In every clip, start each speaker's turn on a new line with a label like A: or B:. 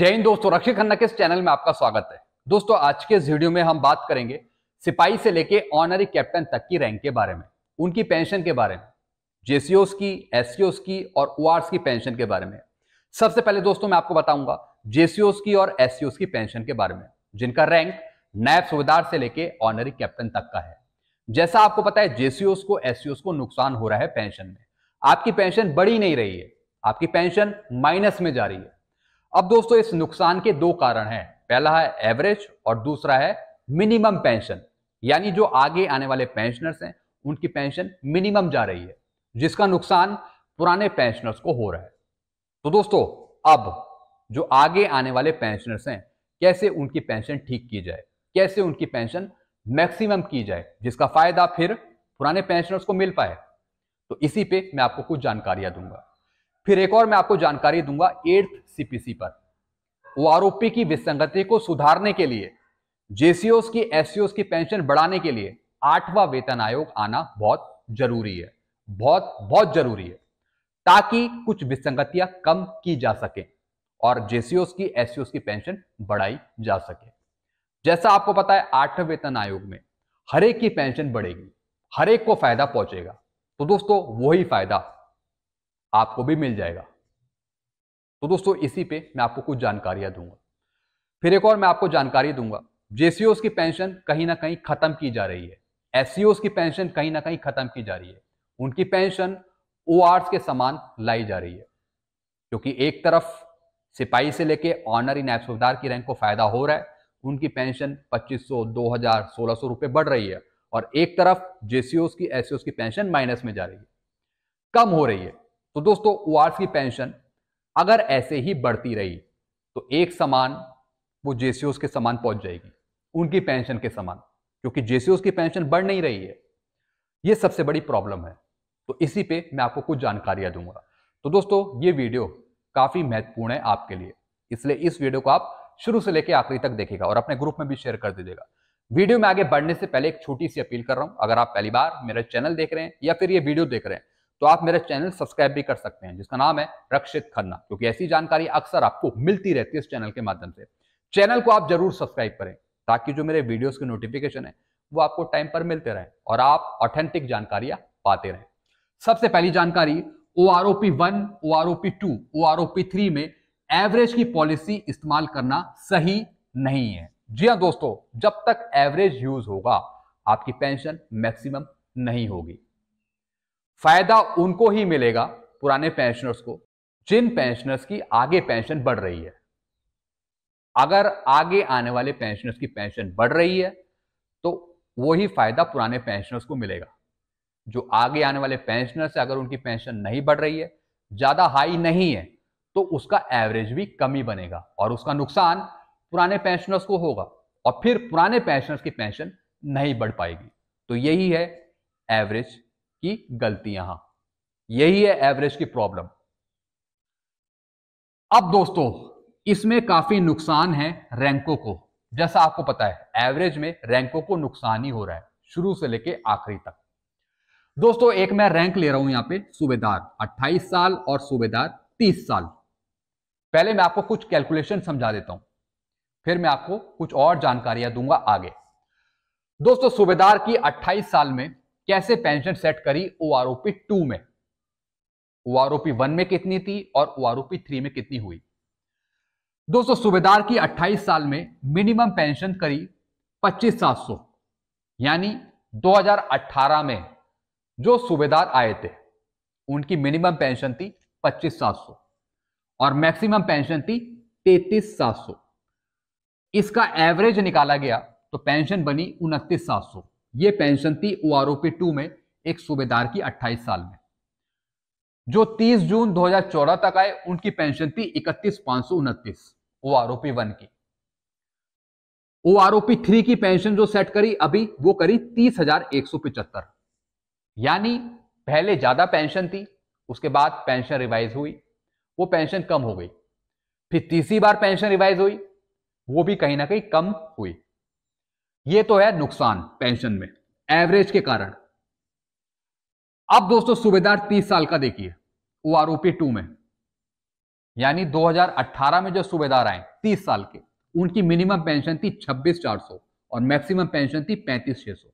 A: जय हिंद दोस्तों रक्षित खन्ना के इस चैनल में आपका स्वागत है दोस्तों आज के इस वीडियो में हम बात करेंगे सिपाही से लेके ऑनरी कैप्टन तक की रैंक के बारे में उनकी पेंशन के बारे में जेसीओस की एससीओस की और ओ की पेंशन के बारे में सबसे पहले दोस्तों मैं आपको बताऊंगा जेसीओस की और एससीओस की पेंशन के बारे में जिनका रैंक नायब सूबेदार से लेके ऑनरी कैप्टन तक का है जैसा आपको पता है जेसीओस को एससीओस को नुकसान हो रहा है पेंशन में आपकी पेंशन बढ़ी नहीं रही है आपकी पेंशन माइनस में जा रही है अब दोस्तों इस नुकसान के दो कारण हैं पहला है एवरेज और दूसरा है मिनिमम पेंशन यानी जो आगे आने वाले पेंशनर्स हैं उनकी पेंशन मिनिमम जा रही है जिसका नुकसान पुराने पेंशनर्स को हो रहा है तो दोस्तों अब जो आगे आने वाले पेंशनर्स हैं कैसे उनकी पेंशन ठीक की जाए कैसे उनकी पेंशन मैक्सिमम की जाए जिसका फायदा फिर पुराने पेंशनर्स को मिल पाए तो इसी पे मैं आपको कुछ जानकारियां दूंगा फिर एक और मैं आपको जानकारी दूंगा एट्थ सीपीसी पर आरोपी की विसंगति को सुधारने के लिए जेसीओस की एससीओस की पेंशन बढ़ाने के लिए आठवां वेतन आयोग आना बहुत जरूरी है बहुत बहुत जरूरी है ताकि कुछ विसंगतियां कम की जा सके और जेसीओस की एससीओस की पेंशन बढ़ाई जा सके जैसा आपको पता है आठवें वेतन आयोग में हरेक की पेंशन बढ़ेगी हरेक को फायदा पहुंचेगा तो दोस्तों वही फायदा आपको भी मिल जाएगा तो दोस्तों इसी पे मैं आपको कुछ जानकारियां दूंगा फिर एक और मैं आपको जानकारी दूंगा जेसीओस की पेंशन कहीं ना कहीं खत्म की जा रही है एस की पेंशन कहीं ना कहीं खत्म की जा रही है उनकी पेंशन ओ के समान लाई जा रही है क्योंकि एक तरफ सिपाही से लेके ऑनर इन एब्सोदार की रैंक को फायदा हो रहा है उनकी पेंशन 2500, 2000, 1600 रुपए बढ़ रही है और एक तरफ जेसीओस की एस की पेंशन माइनस में जा रही है कम हो रही है तो दोस्तों ओ की पेंशन अगर ऐसे ही बढ़ती रही तो एक समान वो जेसीओस के समान पहुंच जाएगी उनकी पेंशन के समान क्योंकि जेसीओस की पेंशन बढ़ नहीं रही है ये सबसे बड़ी प्रॉब्लम है तो इसी पे मैं आपको कुछ जानकारियां दूंगा तो दोस्तों ये वीडियो काफ़ी महत्वपूर्ण है आपके लिए इसलिए इस वीडियो को आप शुरू से लेकर आखिरी तक देखेगा और अपने ग्रुप में भी शेयर कर दीजिएगा वीडियो में आगे बढ़ने से पहले एक छोटी सी अपील कर रहा हूं अगर आप पहली बार मेरा चैनल देख रहे हैं या फिर ये वीडियो देख रहे हैं तो आप मेरे चैनल सब्सक्राइब भी कर सकते हैं जिसका नाम है रक्षित खन्ना क्योंकि ऐसी जानकारी अक्सर आपको मिलती रहती है इस चैनल के माध्यम से चैनल को आप जरूर सब्सक्राइब करें ताकि जो मेरे वीडियोस के नोटिफिकेशन है वो आपको टाइम पर मिलते रहे और आप ऑथेंटिक जानकारियां पाते रहे सबसे पहली जानकारी O R O P one O R O P two O R O P three में एवरेज की पॉलिसी इस्तेमाल करना सही नहीं है जी हाँ दोस्तों जब तक एवरेज यूज होगा आपकी पेंशन मैक्सिमम नहीं होगी फायदा उनको ही मिलेगा पुराने पेंशनर्स को जिन पेंशनर्स की आगे पेंशन बढ़ रही है अगर आगे आने वाले पेंशनर्स की पेंशन बढ़ रही है तो वही फायदा पुराने पेंशनर्स को मिलेगा जो आगे आने वाले पेंशनर्स अगर उनकी पेंशन नहीं बढ़ रही है ज्यादा हाई नहीं है तो उसका एवरेज भी कमी बनेगा और उसका नुकसान पुराने पेंशनर्स को होगा और फिर पुराने पेंशनर्स की पेंशन नहीं बढ़ पाएगी तो यही है एवरेज की गलती यहां हाँ। यही है एवरेज की प्रॉब्लम अब दोस्तों इसमें काफी नुकसान है रैंकों को जैसा आपको पता है एवरेज में रैंकों को नुकसान ही हो रहा है शुरू से लेके आखिरी तक दोस्तों एक मैं रैंक ले रहा हूं यहां पे सूबेदार 28 साल और सूबेदार 30 साल पहले मैं आपको कुछ कैलकुलेशन समझा देता हूं फिर मैं आपको कुछ और जानकारियां दूंगा आगे दोस्तों सूबेदार की 28 साल में कैसे पेंशन सेट करी O R O P two में O R O P one में कितनी थी और O R O P three में कितनी हुई दोस्तों सूबेदार की 28 साल में मिनिमम पेंशन करी पच्चीस सात सौ यानी 2018 में जो सूबेदार आए थे उनकी मिनिमम पेंशन थी पच्चीस सात सौ और मैक्सिमम पेंशन थी तैतीस सात सौ इसका एवरेज निकाला गया तो पेंशन बनी उनतीस सात सौ ये पेंशन थी ओ आर टू में एक सूबेदार की 28 साल में जो 30 जून 2014 तक आए उनकी पेंशन थी इकतीस पांच सौ उनतीस ओ आर वन की ओ आर थ्री की पेंशन जो सेट करी अभी वो करी तीस हजार एक सौ पिचहत्तर यानी पहले ज्यादा पेंशन थी उसके बाद पेंशन रिवाइज हुई वो पेंशन कम हो गई फिर तीसरी बार पेंशन रिवाइज हुई वो भी कहीं ना कहीं कम हुई ये तो है नुकसान पेंशन में एवरेज के कारण अब दोस्तों सूबेदार 30 साल का देखिए ओ आर टू में यानी 2018 में जो सूबेदार आए 30 साल के उनकी मिनिमम पेंशन थी सौ और मैक्सिमम पेंशन थी 35,600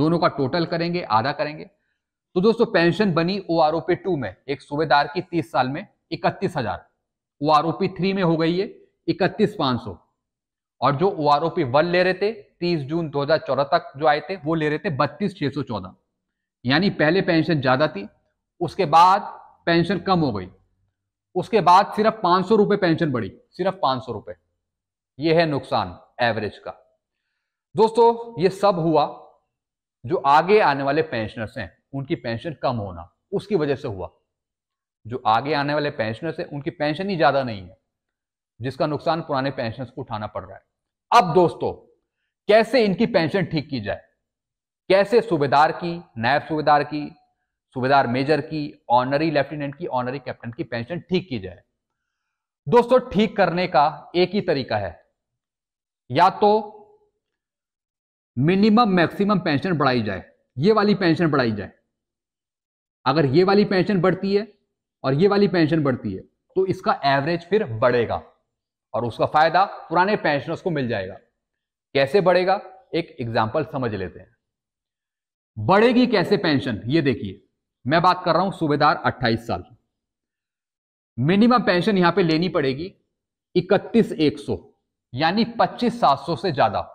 A: दोनों का टोटल करेंगे आधा करेंगे तो दोस्तों पेंशन बनी ओ आर टू में एक सूबेदार की 30 साल में इकतीस हजार ओ आर थ्री में हो गई है इकतीस पांच सौ और जो ओ आर ले रहे थे 30 जून दो तक जो आए थे वो ले रहे थे बत्तीस छह सौ चौदह यानी पहले पेंशन ज़्यादा थी उसके बाद पेंशन कम हो गई उसके बाद सिर्फ पांच सौ रुपये पेंशन बढ़ी सिर्फ पांच सौ रुपये ये है नुकसान एवरेज का दोस्तों ये सब हुआ जो आगे आने वाले पेंशनर्स हैं उनकी पेंशन कम होना उसकी वजह से हुआ जो आगे आने वाले पेंशनर्स हैं उनकी पेंशन ही ज़्यादा नहीं है जिसका नुकसान पुराने पेंशनर्स को उठाना पड़ रहा है अब दोस्तों कैसे इनकी पेंशन ठीक की जाए कैसे सूबेदार की नायब सूबेदार की सूबेदार मेजर की ऑनरी लेफ्टिनेंट की ऑनरी कैप्टन की पेंशन ठीक की जाए दोस्तों ठीक करने का एक ही तरीका है या तो मिनिमम मैक्सिमम पेंशन बढ़ाई जाए ये वाली पेंशन बढ़ाई जाए अगर ये वाली पेंशन बढ़ती है और ये वाली पेंशन बढ़ती है तो इसका एवरेज फिर बढ़ेगा और उसका फायदा पुराने पेंशनर्स को मिल जाएगा कैसे बढ़ेगा एक एग्जाम्पल समझ लेते हैं बढ़ेगी कैसे पेंशन ये देखिए मैं बात कर रहा हूं सूबेदार 28 साल मिनिमम पेंशन यहां पे लेनी पड़ेगी इकतीस एक सौ यानी पच्चीस सात सौ से ज्यादा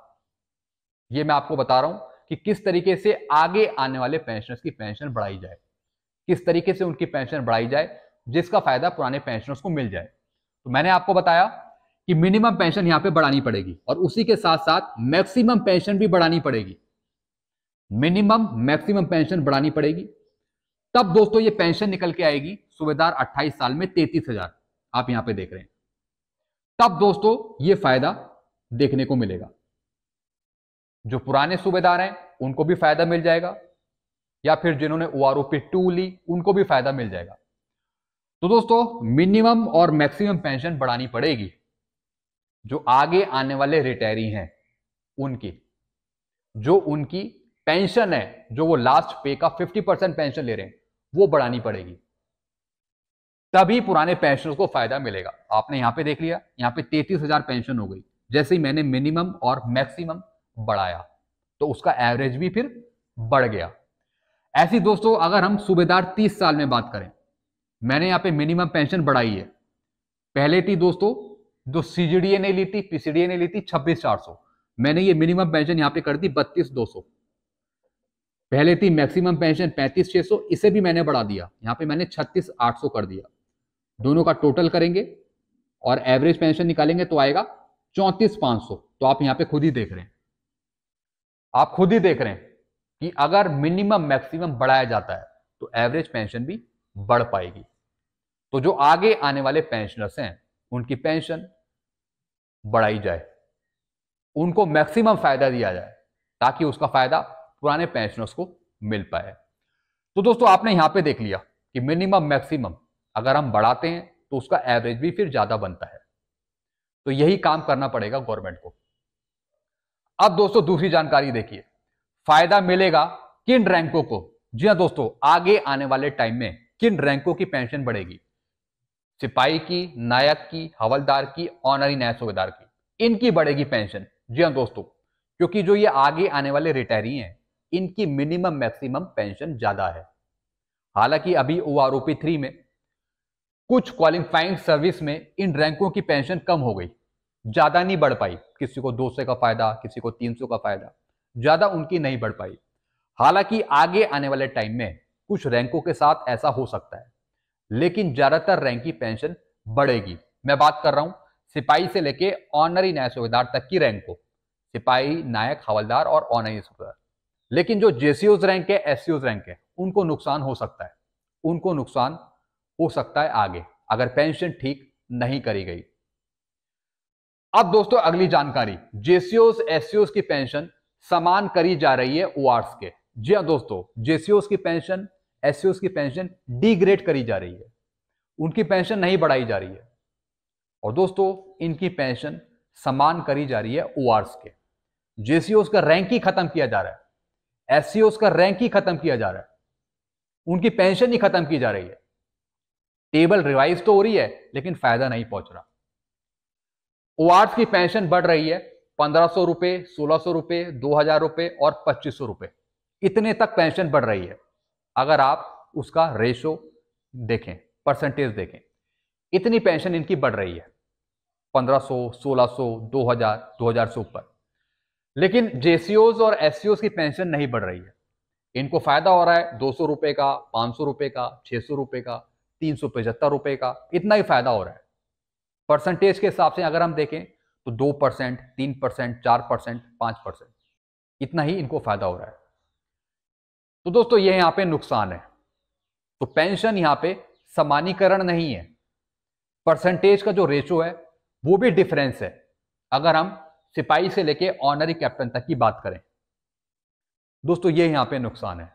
A: ये मैं आपको बता रहा हूं कि किस तरीके से आगे आने वाले पेंशनर्स की पेंशन बढ़ाई जाए किस तरीके से उनकी पेंशन बढ़ाई जाए जिसका फायदा पुराने पेंशनर्स को मिल जाए तो मैंने आपको बताया कि मिनिमम पेंशन यहां पे बढ़ानी पड़ेगी और उसी के साथ साथ मैक्सिमम पेंशन भी बढ़ानी पड़ेगी मिनिमम मैक्सिमम पेंशन बढ़ानी पड़ेगी तब दोस्तों ये पेंशन निकल के आएगी सुबेदार 28 साल में तैतीस हजार आप यहां पे देख रहे हैं तब दोस्तों ये फायदा देखने को मिलेगा जो पुराने सूबेदार हैं उनको भी फायदा मिल जाएगा या फिर जिन्होंने ओ आर पी टू ली उनको भी फायदा मिल जाएगा तो दोस्तों मिनिमम और मैक्सिमम पेंशन बढ़ानी पड़ेगी जो आगे आने वाले रिटायरी हैं उनकी जो उनकी पेंशन है जो वो लास्ट पे का 50 परसेंट पेंशन ले रहे हैं वो बढ़ानी पड़ेगी तभी पुराने पेंशन को फायदा मिलेगा आपने यहां पे देख लिया यहां पे तैतीस हजार पेंशन हो गई जैसे ही मैंने मिनिमम और मैक्सिमम बढ़ाया तो उसका एवरेज भी फिर बढ़ गया ऐसी दोस्तों अगर हम सूबेदार तीस साल में बात करें मैंने यहां पे मिनिमम पेंशन बढ़ाई है पहले थी दोस्तों जो सीजीडीए ने ली थी पीसीडीए ने ली थी छब्बीस चार सौ मैंने ये मिनिमम पेंशन यहाँ पे कर दी बत्तीस दो सौ पहले थी मैक्सिमम पेंशन पैंतीस छह सौ इसे भी मैंने बढ़ा दिया यहाँ पे मैंने छत्तीस आठ सौ कर दिया दोनों का टोटल करेंगे और एवरेज पेंशन निकालेंगे तो आएगा चौंतीस पांच सौ तो आप यहाँ पे खुद ही देख रहे हैं आप खुद ही देख रहे हैं कि अगर मिनिमम मैक्सिमम बढ़ाया जाता है तो एवरेज पेंशन भी बढ़ पाएगी तो जो आगे आने वाले पेंशनर्स हैं उनकी पेंशन बढ़ाई जाए उनको मैक्सिमम फायदा दिया जाए ताकि उसका फायदा पुराने पेंशनर्स को मिल पाए तो दोस्तों आपने यहां पे देख लिया कि मिनिमम मैक्सिमम अगर हम बढ़ाते हैं तो उसका एवरेज भी फिर ज्यादा बनता है तो यही काम करना पड़ेगा गवर्नमेंट को अब दोस्तों दूसरी जानकारी देखिए फायदा मिलेगा किन रैंकों को जी हाँ दोस्तों आगे आने वाले टाइम में किन रैंकों की पेंशन बढ़ेगी सिपाही की नायक की हवलदार की ऑनरी नायक सूबेदार की इनकी बढ़ेगी पेंशन जी हाँ दोस्तों क्योंकि जो ये आगे आने वाले रिटायरी हैं इनकी मिनिमम मैक्सिमम पेंशन ज्यादा है हालांकि अभी ओ आर थ्री में कुछ क्वालिफाइंग सर्विस में इन रैंकों की पेंशन कम हो गई ज्यादा नहीं बढ़ पाई किसी को 200 का फायदा किसी को 300 का फायदा ज्यादा उनकी नहीं बढ़ पाई हालांकि आगे आने वाले टाइम में कुछ रैंकों के साथ ऐसा हो सकता है लेकिन ज्यादातर रैंक की पेंशन बढ़ेगी मैं बात कर रहा हूं सिपाही से लेके ऑनरी नायक सूबेदार तक की रैंक को सिपाही नायक हवलदार और ऑनरी सूबेदार लेकिन जो जेसीओज रैंक है एस रैंक है उनको नुकसान हो सकता है उनको नुकसान हो सकता है आगे अगर पेंशन ठीक नहीं करी गई अब दोस्तों अगली जानकारी जेसीओस एससीओस की पेंशन समान करी जा रही है ओआरस के जी हाँ दोस्तों जेसीओस की पेंशन एस की पेंशन डिग्रेड करी जा रही है उनकी पेंशन नहीं बढ़ाई जा रही है और दोस्तों इनकी पेंशन समान करी जा रही है ओ के जे का रैंक ही खत्म किया जा रहा है एस का रैंक ही खत्म किया जा रहा है उनकी पेंशन ही खत्म की जा रही है टेबल रिवाइज तो हो रही है लेकिन फायदा नहीं पहुंच रहा ओ की पेंशन बढ़ रही है पंद्रह सौ रुपये सोलह सौ रुपये दो हजार रुपये और पच्चीस सौ रुपए इतने तक पेंशन बढ़ रही है अगर आप उसका रेशो देखें परसेंटेज देखें इतनी पेंशन इनकी बढ़ रही है 1500, 1600, 2000, 2000 से ऊपर लेकिन जे और एस की पेंशन नहीं बढ़ रही है इनको फायदा हो रहा है दो सौ रुपये का पाँच सौ रुपये का छः सौ रुपये का तीन सौ पचहत्तर रुपये का इतना ही फायदा हो रहा है परसेंटेज के हिसाब से अगर हम देखें तो दो परसेंट तीन परसेंट चार परसेंट पाँच परसेंट इतना ही इनको फायदा हो रहा है तो दोस्तों ये यहां पे नुकसान है तो पेंशन यहां पे समानीकरण नहीं है परसेंटेज का जो रेशो है वो भी डिफरेंस है अगर हम सिपाही से लेके ऑनरी कैप्टन तक की बात करें दोस्तों ये यहां पे नुकसान है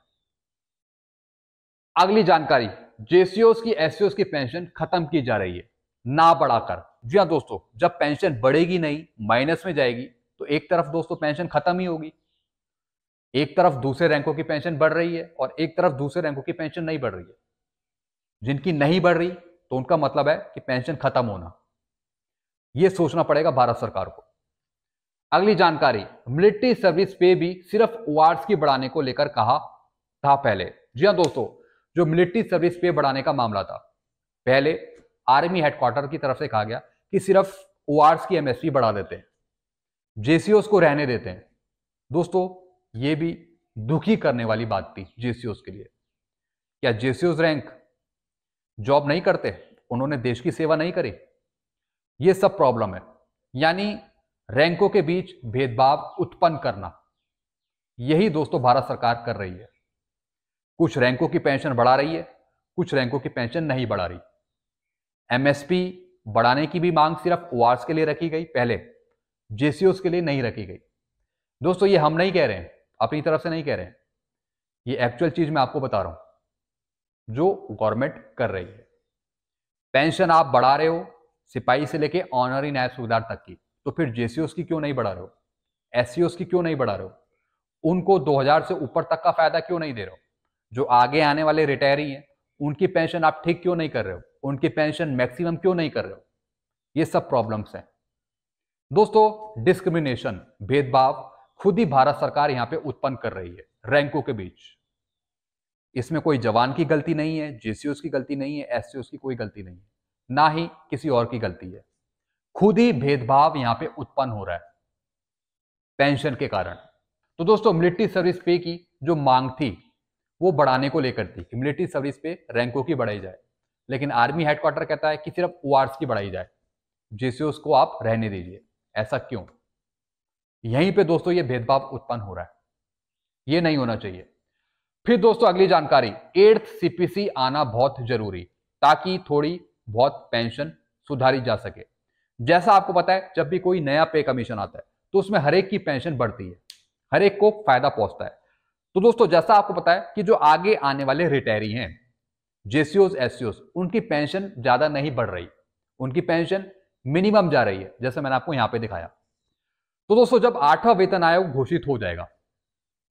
A: अगली जानकारी जेसीओस की एसओस की पेंशन खत्म की जा रही है ना बढ़ाकर जी हाँ दोस्तों जब पेंशन बढ़ेगी नहीं माइनस में जाएगी तो एक तरफ दोस्तों पेंशन खत्म ही होगी एक तरफ दूसरे रैंकों की पेंशन बढ़ रही है और एक तरफ दूसरे रैंकों की पेंशन नहीं बढ़ रही है जिनकी नहीं बढ़ रही तो उनका मतलब है कि पेंशन खत्म होना यह सोचना पड़ेगा भारत सरकार को अगली जानकारी मिलिट्री सर्विस पे भी सिर्फ वार्ड्स की बढ़ाने को लेकर कहा था पहले जी हाँ दोस्तों जो मिलिट्री सर्विस पे बढ़ाने का मामला था पहले आर्मी हेडक्वार्टर की तरफ से कहा गया कि सिर्फ वार्ड्स की एमएसपी बढ़ा देते हैं जेसीओस को रहने देते हैं दोस्तों ये भी दुखी करने वाली बात थी जेसीओस के लिए क्या जेसीओस रैंक जॉब नहीं करते उन्होंने देश की सेवा नहीं करी ये सब प्रॉब्लम है यानी रैंकों के बीच भेदभाव उत्पन्न करना यही दोस्तों भारत सरकार कर रही है कुछ रैंकों की पेंशन बढ़ा रही है कुछ रैंकों की पेंशन नहीं बढ़ा रही एमएसपी बढ़ाने की भी मांग सिर्फ ओ के लिए रखी गई पहले जेसीओस के लिए नहीं रखी गई दोस्तों ये हम नहीं कह रहे हैं अपनी तरफ से नहीं कह रहे हैं ये एक्चुअल चीज मैं आपको बता रहा हूं जो गवर्नमेंट कर रही है पेंशन आप बढ़ा रहे हो सिपाही से लेके ऑनरी नायब सूबेदार तक की तो फिर जेसीओ की क्यों नहीं बढ़ा रहे हो एस की क्यों नहीं बढ़ा रहे हो उनको 2000 से ऊपर तक का फायदा क्यों नहीं दे रहे हो जो आगे आने वाले रिटायरी हैं उनकी पेंशन आप ठीक क्यों नहीं कर रहे हो उनकी पेंशन मैक्सिमम क्यों नहीं कर रहे हो ये सब प्रॉब्लम्स हैं दोस्तों डिस्क्रिमिनेशन भेदभाव खुद ही भारत सरकार यहां पे उत्पन्न कर रही है रैंकों के बीच इसमें कोई जवान की गलती नहीं है जेसीओस की गलती नहीं है एससीओस की कोई गलती नहीं है ना ही किसी और की गलती है खुद ही भेदभाव यहां पे उत्पन्न हो रहा है पेंशन के कारण तो दोस्तों मिलिट्री सर्विस पे की जो मांग थी वो बढ़ाने को लेकर थी कि मिलिट्री सर्विस पे रैंकों की बढ़ाई जाए लेकिन आर्मी हेडक्वार्टर कहता है कि सिर्फ ओ की बढ़ाई जाए जेसीओस को आप रहने दीजिए ऐसा क्यों यहीं पे दोस्तों ये भेदभाव उत्पन्न हो रहा है ये नहीं होना चाहिए फिर दोस्तों अगली जानकारी एट्थ सीपीसी आना बहुत जरूरी ताकि थोड़ी बहुत पेंशन सुधारी जा सके जैसा आपको पता है जब भी कोई नया पे कमीशन आता है तो उसमें हरेक की पेंशन बढ़ती है हरेक को फायदा पहुंचता है तो दोस्तों जैसा आपको पता है कि जो आगे आने वाले रिटायरी हैं जेसीओस एससीओज उनकी पेंशन ज्यादा नहीं बढ़ रही उनकी पेंशन मिनिमम जा रही है जैसे मैंने आपको यहां पे दिखाया तो दोस्तों जब आठवां वेतन आयोग घोषित हो जाएगा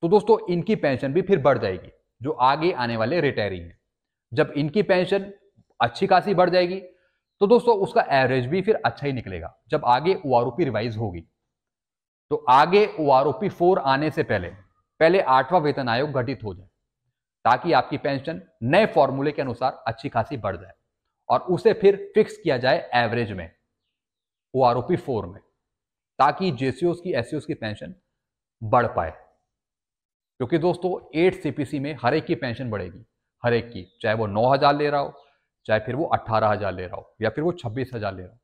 A: तो दोस्तों इनकी पेंशन भी फिर बढ़ जाएगी जो आगे आने वाले रिटायरिंग हैं जब इनकी पेंशन अच्छी खासी बढ़ जाएगी तो दोस्तों उसका एवरेज भी फिर अच्छा ही निकलेगा जब आगे ओ रिवाइज होगी तो आगे ओ फोर आने से पहले पहले आठवां वेतन आयोग गठित हो जाए ताकि आपकी पेंशन नए फॉर्मूले के अनुसार अच्छी खासी बढ़ जाए और उसे फिर फिक्स किया जाए एवरेज में ओ फोर में ताकि जेसीओस की एस e की पेंशन बढ़ पाए क्योंकि दोस्तों एट सीपीसी में हर एक की पेंशन बढ़ेगी हर एक की चाहे वो नौ हज़ार ले रहा हो चाहे फिर वो अट्ठारह हज़ार ले रहा हो या फिर वो छब्बीस हज़ार ले रहा हो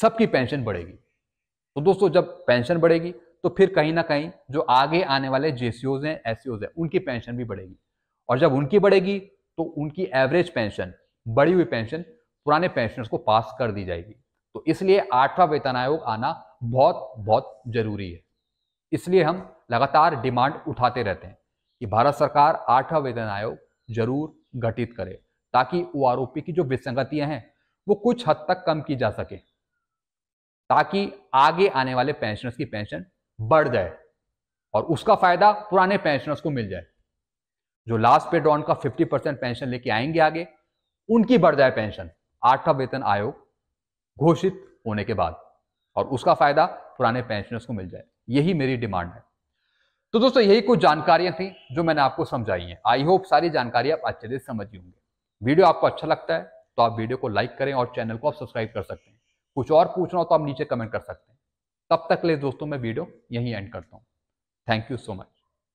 A: सबकी पेंशन बढ़ेगी तो दोस्तों जब पेंशन बढ़ेगी तो फिर कहीं ना कहीं जो आगे आने वाले जेसीओज हैं एस e हैं उनकी पेंशन भी बढ़ेगी और जब उनकी बढ़ेगी तो उनकी एवरेज पेंशन बढ़ी हुई पेंशन पुराने पेंशनर्स को पास कर दी जाएगी तो इसलिए आठवां वेतन आयोग आना बहुत बहुत जरूरी है इसलिए हम लगातार डिमांड उठाते रहते हैं कि भारत सरकार आठवां वेतन आयोग जरूर गठित करे ताकि ओ की जो विसंगतियां हैं वो कुछ हद तक कम की जा सके ताकि आगे आने वाले पेंशनर्स की पेंशन बढ़ जाए और उसका फायदा पुराने पेंशनर्स को मिल जाए जो लास्ट पे ऑन का 50 परसेंट पेंशन लेके आएंगे आगे उनकी बढ़ जाए पेंशन आठवां वेतन आयोग घोषित होने के बाद और उसका फायदा पुराने पेंशनर्स को मिल जाए यही मेरी डिमांड है तो दोस्तों यही कुछ जानकारियां थी जो मैंने आपको समझाई हैं आई होप सारी जानकारी आप अच्छे से समझ होंगे वीडियो आपको अच्छा लगता है तो आप वीडियो को लाइक करें और चैनल को आप सब्सक्राइब कर सकते हैं कुछ और पूछना हो तो आप नीचे कमेंट कर सकते हैं तब तक ले दोस्तों मैं वीडियो यहीं एंड करता हूँ थैंक यू सो मच